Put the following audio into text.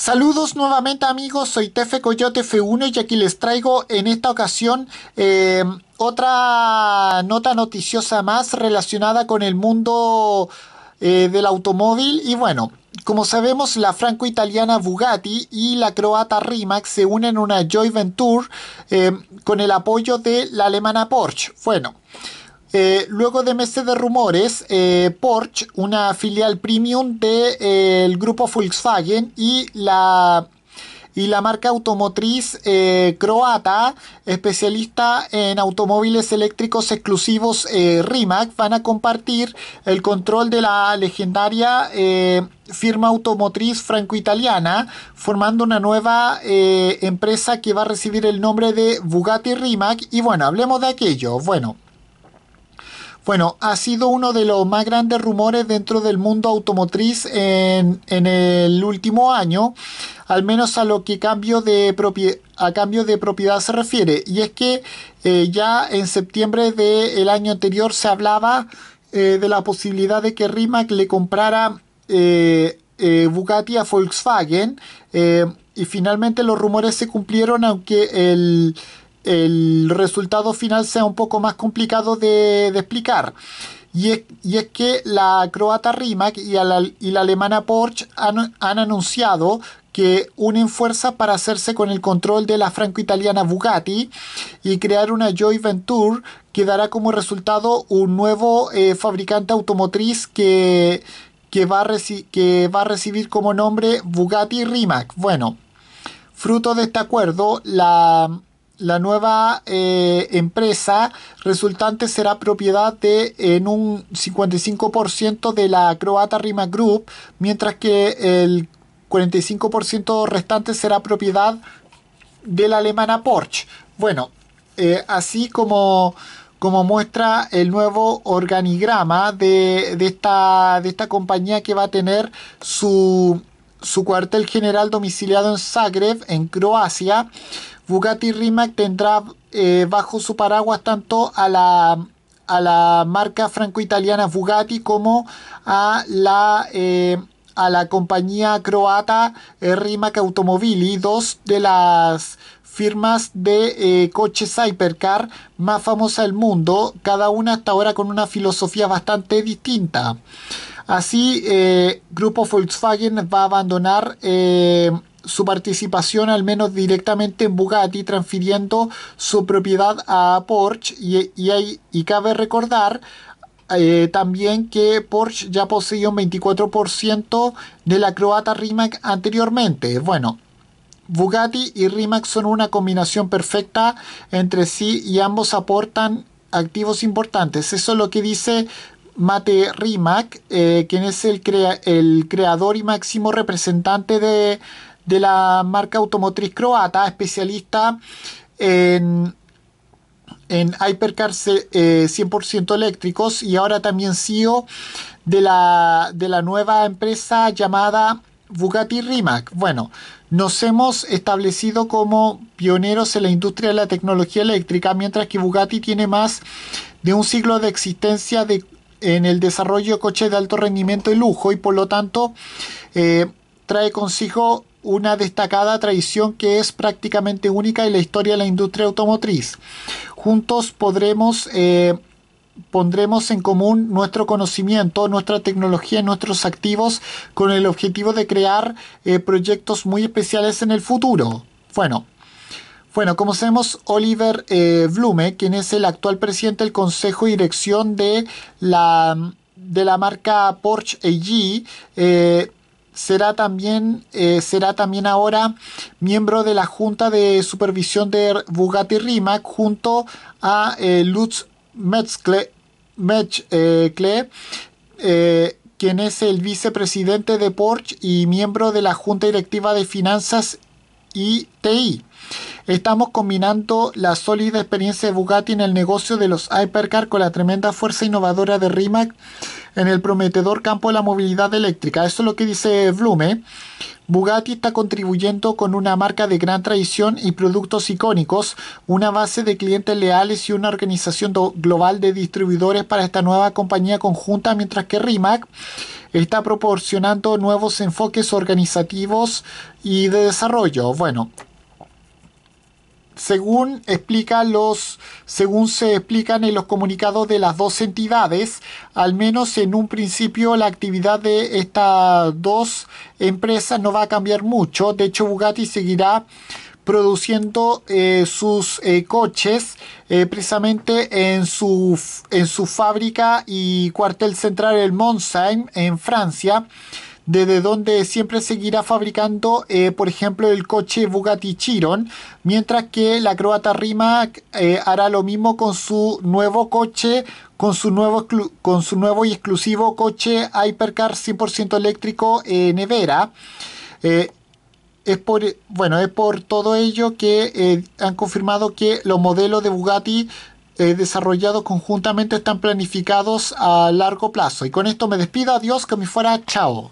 Saludos nuevamente amigos, soy Tefe Coyote F1 y aquí les traigo en esta ocasión eh, otra nota noticiosa más relacionada con el mundo eh, del automóvil y bueno, como sabemos, la franco-italiana Bugatti y la croata Rimac se unen en una Joy venture eh, con el apoyo de la alemana Porsche. Bueno, eh, luego de meses de rumores, eh, Porsche, una filial premium del eh, grupo Volkswagen y la, y la marca automotriz croata, especialista en automóviles eléctricos exclusivos Rimac, van a compartir el control de la legendaria firma automotriz franco-italiana, formando una nueva empresa que va a recibir el nombre de Bugatti Rimac. Y bueno, hablemos de aquello. Bueno. Bueno, ha sido uno de los más grandes rumores dentro del mundo automotriz en, el último año, al menos a lo que cambio de a cambio de propiedad se refiere. Y es que eh, ya en septiembre del año anterior se hablaba eh, de la posibilidad de que Rimac le comprara eh, Bugatti a Volkswagen y finalmente los rumores se cumplieron, aunque el, el resultado final sea un poco más complicado de, explicar. Y es, y es, que la croata Rimac y, la, alemana Porsche han, anunciado que unen fuerzas para hacerse con el control de la franco-italiana Bugatti y crear una Joy venture que dará como resultado un nuevo eh, fabricante automotriz que, va que va a recibir como nombre Bugatti Rimac. Bueno, fruto de este acuerdo, la, la nueva eh, empresa resultante será propiedad de en un 55% de la croata Rima Group, mientras que el 45% restante será propiedad de la alemana Porsche. Bueno, eh, así como, como muestra el nuevo organigrama de, esta, de esta compañía que va a tener su, su cuartel general domiciliado en Zagreb, en Croacia, Bugatti Rimac tendrá eh, bajo su paraguas tanto a la, a la marca franco-italiana Bugatti como a la, eh, a la compañía croata eh, Rimac Automobili, dos de las firmas de coches hypercar más famosas del mundo, cada una hasta ahora con una filosofía bastante distinta. Así, Grupo Volkswagen va a abandonar su participación al menos directamente en Bugatti, transfiriendo su propiedad a Porsche y, cabe recordar eh, también que Porsche ya poseía un 24% de la croata Rimac anteriormente. Bueno, Bugatti y Rimac son una combinación perfecta entre sí y ambos aportan activos importantes. Eso es lo que dice Mate Rimac, eh, quien es el, el creador y máximo representante de de la marca automotriz croata, especialista en, en hypercars 100% eh, eléctricos y ahora también CEO de la, de la nueva empresa llamada Bugatti Rimac. Bueno, nos hemos establecido como pioneros en la industria de la tecnología eléctrica, mientras que Bugatti tiene más de un siglo de existencia de, en el desarrollo de coches de alto rendimiento y lujo y por lo tanto eh, trae consigo una destacada tradición que es prácticamente única en la historia de la industria automotriz. Juntos podremos... Eh, pondremos en común nuestro conocimiento, nuestra tecnología, nuestros activos con el objetivo de crear eh, proyectos muy especiales en el futuro. Bueno, bueno, como sabemos, Oliver eh, Blume, quien es el actual presidente del Consejo y Dirección de la, de la marca Porsche AG, será también, eh, será también ahora miembro de la Junta de Supervisión de Bugatti Rimac junto a eh, Lutz Metzkle, eh, quien es el vicepresidente de Porsche y miembro de la Junta Directiva de Finanzas y TI. Estamos combinando la sólida experiencia de Bugatti en el negocio de los hypercar con la tremenda fuerza innovadora de Rimac en el prometedor campo de la movilidad eléctrica. Esto es lo que dice Blume. Bugatti está contribuyendo con una marca de gran tradición y productos icónicos, una base de clientes leales y una organización global de distribuidores para esta nueva compañía conjunta, mientras que Rimac está proporcionando nuevos enfoques organizativos y de desarrollo. Bueno, según explica los, según se explican en los comunicados de las dos entidades, al menos en un principio la actividad de estas dos empresas no va a cambiar mucho. De hecho, Bugatti seguirá produciendo eh, sus eh, coches eh, precisamente en su, en su fábrica y cuartel central en Monsheim, en Francia desde donde siempre seguirá fabricando, eh, por ejemplo, el coche Bugatti Chiron, mientras que la croata Rimac eh, hará lo mismo con su nuevo coche, con su nuevo, y exclusivo coche Hypercar 100% eléctrico eh, Nevera. es por, bueno, es por todo ello que han confirmado que los modelos de Bugatti desarrollados conjuntamente están planificados a largo plazo. Y con esto me despido, adiós, que me fuera, chao.